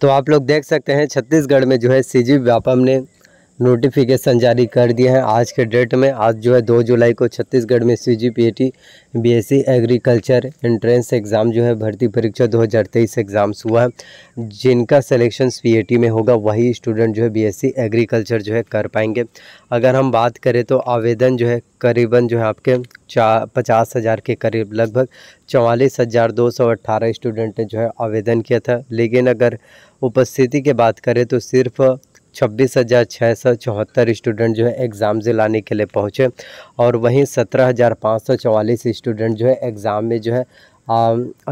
तो आप लोग देख सकते हैं छत्तीसगढ़ में जो है सी जी व्यापम ने नोटिफिकेशन जारी कर दिए हैं आज के डेट में आज जो है दो जुलाई को छत्तीसगढ़ में C G P agriculture entrance exam जो है भर्ती परीक्षा तेईस एग्ज़ाम्स हुआ है जिनका सिलेक्शन पी में होगा वही स्टूडेंट जो है बीएससी एग्रीकल्चर e जो है कर पाएंगे अगर हम बात करें तो आवेदन जो है करीबन जो है आपके चा पचास हज़ार के करीब लगभग चवालीस हज़ार दो सौ अट्ठारह स्टूडेंट ने जो है आवेदन किया था लेकिन अगर उपस्थिति की बात करें तो सिर्फ छब्बीस हज़ार छः सौ चौहत्तर स्टूडेंट जो है एग्ज़ाम से लाने के लिए पहुँचे और वहीं सत्रह हज़ार पाँच सौ चवालीस स्टूडेंट जो है एग्ज़ाम में जो है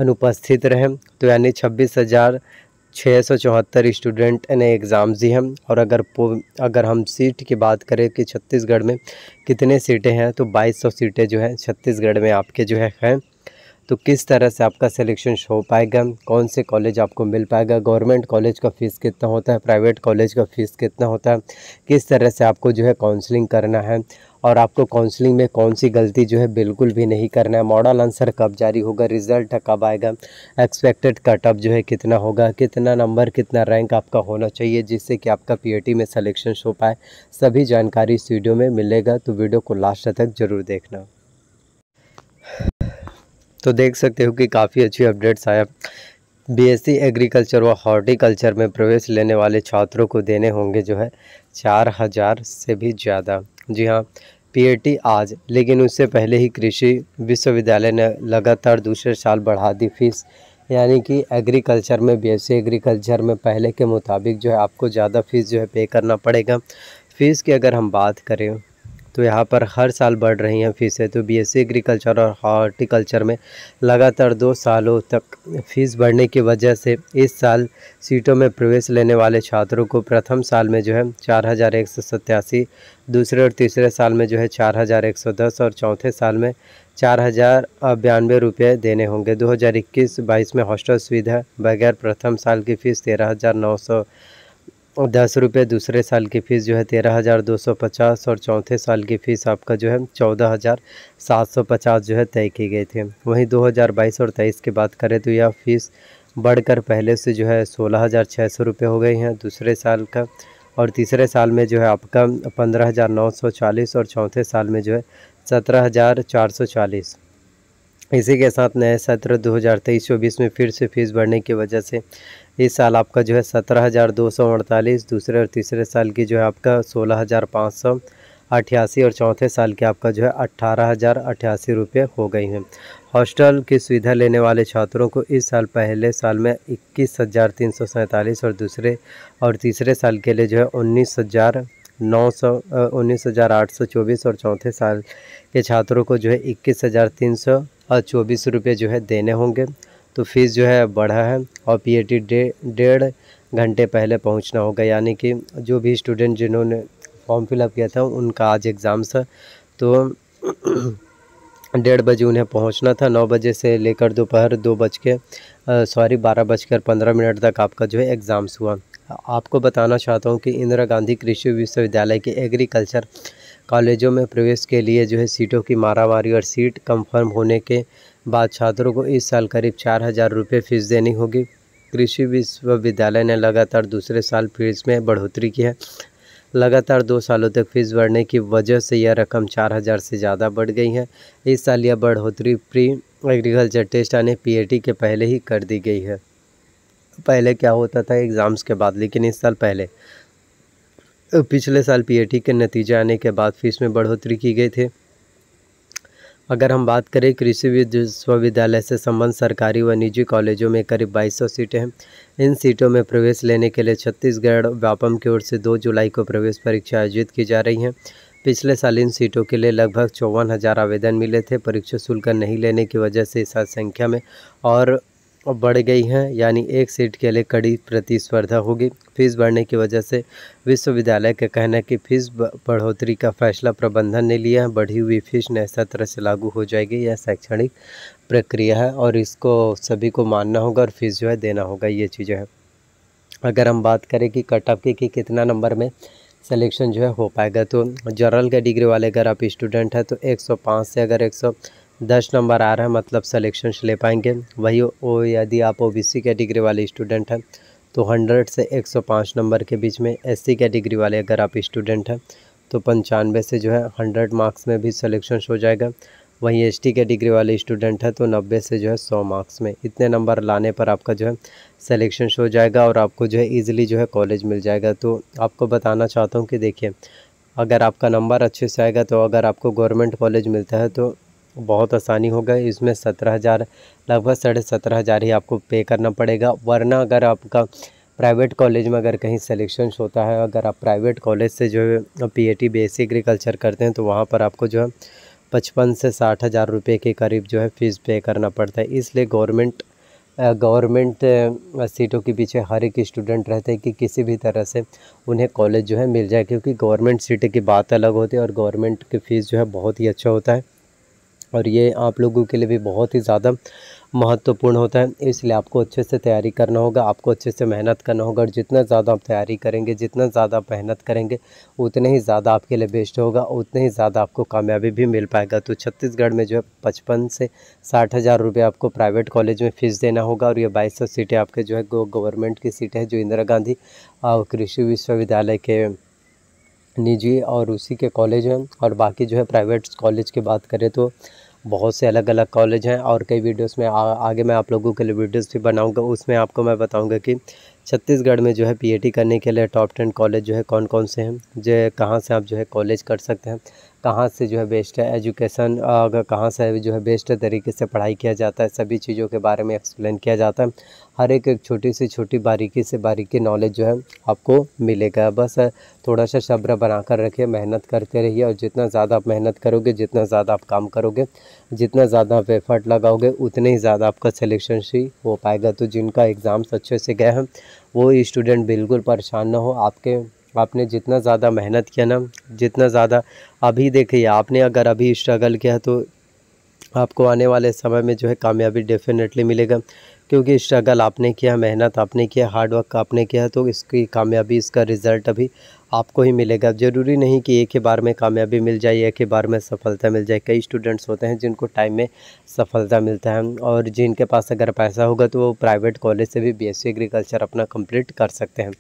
अनुपस्थित रहे तो यानी छब्बीस हज़ार छः सौ चौहत्तर स्टूडेंट ने एग्ज़ाम दी हैं और अगर अगर हम सीट की बात करें कि छत्तीसगढ़ में कितने सीटें हैं तो बाईस सौ सीटें जो हैं छत्तीसगढ़ में आपके जो है हैं तो किस तरह से आपका सिलेक्शन हो पाएगा कौन से कॉलेज आपको मिल पाएगा गवर्नमेंट कॉलेज का फ़ीस कितना होता है प्राइवेट कॉलेज का फ़ीस कितना होता है किस तरह से आपको जो है काउंसलिंग करना है और आपको काउंसलिंग में कौन सी गलती जो है बिल्कुल भी नहीं करना है मॉडल आंसर कब जारी होगा रिजल्ट कब आएगा एक्सपेक्टेड कटअप जो है कितना होगा कितना नंबर कितना रैंक आपका होना चाहिए जिससे कि आपका पीएटी में सिलेक्शन हो पाए सभी जानकारी इस वीडियो में मिलेगा तो वीडियो को लास्ट तक ज़रूर देखना तो देख सकते हो कि काफ़ी अच्छी अपडेट्स आया बीएससी एग्रीकल्चर व हॉर्टिकल्चर में प्रवेश लेने वाले छात्रों को देने होंगे जो है चार हज़ार से भी ज़्यादा जी हाँ पीएटी e आज लेकिन उससे पहले ही कृषि विश्वविद्यालय ने लगातार दूसरे साल बढ़ा दी फीस यानी कि एग्रीकल्चर में बीएससी एग्रीकल्चर में पहले के मुताबिक जो है आपको ज़्यादा फीस जो है पे करना पड़ेगा फीस की अगर हम बात करें तो यहाँ पर हर साल बढ़ रही हैं फ़ीसें तो बीएससी एग्रीकल्चर और हॉर्टिकल्चर में लगातार दो सालों तक फीस बढ़ने की वजह से इस साल सीटों में प्रवेश लेने वाले छात्रों को प्रथम साल में जो है चार हज़ार एक सौ सत्तासी दूसरे और तीसरे साल में जो है चार हज़ार एक सौ दस और चौथे साल में चार हज़ार बयानवे रुपये देने होंगे दो हज़ार इक्कीस बाईस में हॉस्टल सुविधा बगैर प्रथम साल की फ़ीस तेरह हज़ार नौ सौ दस रुपये दूसरे साल की फ़ीस जो है तेरह हज़ार दो सौ पचास और चौथे साल की फ़ीस आपका जो है चौदह हज़ार सात सौ पचास जो है तय की गई थी वहीं दो हज़ार बाईस और तेईस की बात करें तो यह फ़ीस बढ़कर पहले से जो है सोलह हज़ार छः सौ रुपये हो गई हैं दूसरे साल का और तीसरे साल में जो है आपका पंद्रह हज़ार नौ सौ चालीस और चौथे साल में जो है सत्रह हज़ार चार सौ चालीस इसी के साथ नए सत्र दो हज़ार तेईस चौबीस में फिर से फीस बढ़ने की वजह से इस साल आपका जो है सत्रह हज़ार दो सौ अड़तालीस दूसरे और तीसरे साल की जो है आपका सोलह हज़ार पाँच सौ अठासी और चौथे साल के आपका जो है अट्ठारह हज़ार अठासी रुपये हो गई हैं हॉस्टल की सुविधा लेने वाले छात्रों को इस साल पहले साल में इक्कीस हज़ार तीन सौ सैंतालीस और दूसरे और तीसरे साल के लिए जो है उन्नीस हज़ार नौ सौ उन्नीस हज़ार आठ सौ चौबीस और चौथे साल के छात्रों को जो है इक्कीस हज़ार तीन सौ चौबीस रुपये जो है देने होंगे तो फीस जो है बढ़ा है और पी डे डेढ़ घंटे पहले पहुंचना होगा यानी कि जो भी स्टूडेंट जिन्होंने फॉर्म फिलअप किया था उनका आज एग्ज़ाम्स था तो डेढ़ बजे उन्हें पहुंचना था नौ बजे से लेकर दोपहर दो बज के सॉरी बारह बजकर पंद्रह मिनट तक आपका जो है एग्ज़ाम्स हुआ आपको बताना चाहता हूं कि इंदिरा गांधी कृषि विश्वविद्यालय के एग्रीकल्चर कॉलेजों में प्रवेश के लिए जो है सीटों की मारावारी और सीट कंफर्म होने के बाद छात्रों को इस साल करीब चार हज़ार रुपये फीस देनी होगी कृषि विश्वविद्यालय ने लगातार दूसरे साल फीस में बढ़ोतरी की है लगातार दो सालों तक फीस बढ़ने की वजह से यह रकम चार हज़ार से ज़्यादा बढ़ गई है इस साल यह बढ़ोतरी प्री एग्रीकल्चर टेस्ट आने पी के पहले ही कर दी गई है पहले क्या होता था एग्ज़ाम्स के बाद लेकिन इस साल पहले पिछले साल पीएटी के नतीजे आने के बाद फीस में बढ़ोतरी की गई थी अगर हम बात करें कृषि विश्वविद्यालय से संबंध सरकारी व निजी कॉलेजों में करीब 2200 सीटें हैं इन सीटों में प्रवेश लेने के लिए छत्तीसगढ़ व्यापम की ओर से 2 जुलाई को प्रवेश परीक्षा आयोजित की जा रही है पिछले साल इन सीटों के लिए लगभग चौवन हज़ार आवेदन मिले थे परीक्षा शुल्क नहीं लेने की वजह से इस संख्या में और बढ़ गई हैं यानी एक सीट के लिए कड़ी प्रतिस्पर्धा होगी फीस बढ़ने की वजह से विश्वविद्यालय का कहना है कि फीस बढ़ोतरी का फैसला प्रबंधन ने लिया है बढ़ी हुई फीस नए सत्र से लागू हो जाएगी यह शैक्षणिक प्रक्रिया है और इसको सभी को मानना होगा और फीस जो है देना होगा ये चीज़ें हैं अगर हम बात करें कि कट ऑफ की कि कितना नंबर में सिलेक्शन जो है हो पाएगा तो जनरल का डिग्री वाले अगर आप स्टूडेंट हैं तो एक से अगर एक दस नंबर आ रहा है मतलब सलेक्शन से ले पाएंगे वही वो यदि आप ओबीसी कैटेगरी वाले स्टूडेंट हैं तो हंड्रेड से एक सौ पाँच नंबर के बीच में एससी कैटेगरी वाले अगर आप स्टूडेंट हैं तो पंचानवे से जो है हंड्रेड मार्क्स में भी सलेक्शन हो जाएगा वहीं एस टी कैटेगरी वाले स्टूडेंट हैं तो नब्बे से जो है सौ मार्क्स में इतने नंबर लाने पर आपका जो है सलेक्शन हो जाएगा और आपको जो है ईजिली जो है कॉलेज मिल जाएगा तो आपको बताना चाहता हूँ कि देखिए अगर आपका नंबर अच्छे से आएगा तो अगर आपको गवर्नमेंट कॉलेज मिलता है तो बहुत आसानी होगा इसमें सत्रह हज़ार लगभग साढ़े सत्रह हज़ार ही आपको पे करना पड़ेगा वरना अगर आपका प्राइवेट कॉलेज में अगर कहीं सेलेक्शन होता है अगर आप प्राइवेट कॉलेज से जो है P A T B agriculture करते हैं तो वहाँ पर आपको जो है पचपन से साठ हज़ार रुपये के करीब जो है फ़ीस पे करना पड़ता है इसलिए गवर्नमेंट गवर्नमेंट सीटों के पीछे हर एक स्टूडेंट रहते हैं कि किसी भी तरह से उन्हें कॉलेज जो है मिल जाए क्योंकि गवर्नमेंट सीटें की बात अलग होती है और गवर्नमेंट की फ़ीस जो है बहुत ही अच्छा होता है और ये आप लोगों के लिए भी बहुत ही ज़्यादा महत्वपूर्ण होता है इसलिए आपको अच्छे से तैयारी करना होगा आपको अच्छे से मेहनत करना होगा और जितना ज़्यादा आप तैयारी करेंगे जितना ज़्यादा आप मेहनत करेंगे उतने ही ज़्यादा आपके लिए बेस्ट होगा उतने ही ज़्यादा आपको कामयाबी भी मिल पाएगा तो छत्तीसगढ़ में जो है पचपन से साठ हज़ार रुपये आपको प्राइवेट कॉलेज में फ़ीस देना होगा और ये बाईस सीटें आपके जो है गवर्नमेंट की सीटें हैं जो इंदिरा गांधी कृषि विश्वविद्यालय के निजी और उसी के कॉलेज हैं और बाकी जो है प्राइवेट कॉलेज की बात करें तो बहुत से अलग अलग कॉलेज हैं और कई वीडियोस में आ, आगे मैं आप लोगों के लिए वीडियोस भी बनाऊंगा उसमें आपको मैं बताऊंगा कि छत्तीसगढ़ में जो है पीएटी e करने के लिए टॉप टेन कॉलेज जो है कौन कौन से हैं जो कहाँ से आप जो है कॉलेज कर सकते हैं कहाँ से जो है बेस्ट है एजुकेशन अगर कहाँ से जो है बेस्ट तरीके से पढ़ाई किया जाता है सभी चीज़ों के बारे में एक्सप्लेन किया जाता है हर एक एक छोटी से छोटी बारीकी से बारीकी नॉलेज जो है आपको मिलेगा बस थोड़ा सा शब्र बनाकर रखिए मेहनत करते रहिए और जितना ज़्यादा आप मेहनत करोगे जितना ज़्यादा आप काम करोगे जितना ज़्यादा आप एफर्ट लगाओगे उतने ही ज़्यादा आपका सिलेक्शन ही हो पाएगा तो जिनका एग्ज़ाम्स अच्छे से गए हैं वो स्टूडेंट बिल्कुल परेशान ना हो आपके आपने जितना ज़्यादा मेहनत किया ना जितना ज़्यादा अभी देखिए आपने अगर अभी स्ट्रगल किया तो आपको आने वाले समय में जो है कामयाबी डेफिनेटली मिलेगा क्योंकि स्ट्रगल आपने किया मेहनत आपने किया हार्डवर्क आपने किया तो इसकी कामयाबी इसका रिज़ल्ट अभी आपको ही मिलेगा ज़रूरी नहीं कि एक ही बार में कामयाबी मिल जाए एक ही बार में सफलता मिल जाए कई स्टूडेंट्स होते हैं जिनको टाइम में सफलता मिलता है और जिनके पास अगर पैसा होगा तो वो प्राइवेट कॉलेज से भी बी एग्रीकल्चर अपना कंप्लीट कर सकते हैं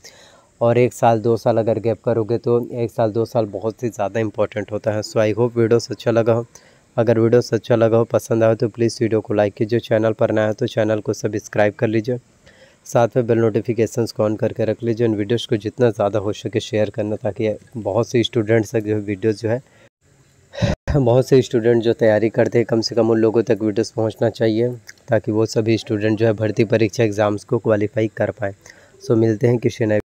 और एक साल दो साल अगर गैप करोगे तो एक साल दो साल बहुत ही ज़्यादा इंपॉर्टेंट होता है सो आई होप वीडियोस अच्छा लगा हो अगर वीडियोस अच्छा लगा हो पसंद आए तो प्लीज़ वीडियो को लाइक कीजिए चैनल पर नया है तो चैनल को सब्सक्राइब कर लीजिए साथ में बेल नोटिफिकेशंस को ऑन करके रख लीजिए उन वीडियोज़ को जितना ज़्यादा हो सके शेयर करना ताकि बहुत से स्टूडेंट्स तक जो है वीडियोज़ जो है बहुत से स्टूडेंट जो तैयारी करते हैं कम से कम उन लोगों तक वीडियोस पहुंचना चाहिए ताकि वो सभी स्टूडेंट जो है भर्ती परीक्षा एग्ज़ाम्स को क्वालिफाई कर पाएँ सो मिलते हैं किसी नए